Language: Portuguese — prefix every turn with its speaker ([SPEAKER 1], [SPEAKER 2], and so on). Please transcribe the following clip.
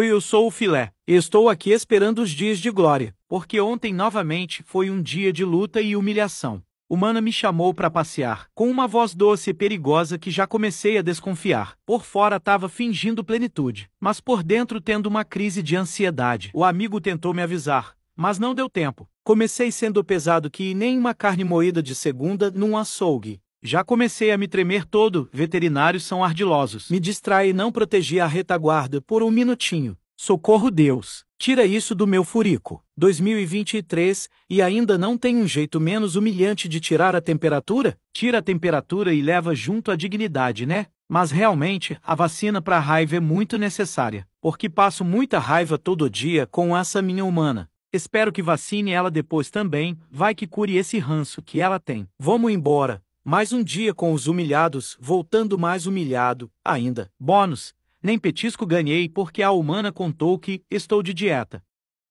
[SPEAKER 1] Oi, eu sou o Filé. Estou aqui esperando os dias de glória, porque ontem novamente foi um dia de luta e humilhação. Humana me chamou para passear, com uma voz doce e perigosa que já comecei a desconfiar. Por fora estava fingindo plenitude, mas por dentro tendo uma crise de ansiedade. O amigo tentou me avisar, mas não deu tempo. Comecei sendo pesado que nem uma carne moída de segunda num açougue. Já comecei a me tremer todo, veterinários são ardilosos. Me distrai e não protegi a retaguarda por um minutinho. Socorro Deus, tira isso do meu furico. 2023, e ainda não tem um jeito menos humilhante de tirar a temperatura? Tira a temperatura e leva junto a dignidade, né? Mas realmente, a vacina para raiva é muito necessária, porque passo muita raiva todo dia com essa minha humana. Espero que vacine ela depois também, vai que cure esse ranço que ela tem. Vamos embora, mais um dia com os humilhados, voltando mais humilhado, ainda. Bônus. Nem petisco ganhei porque a humana contou que estou de dieta.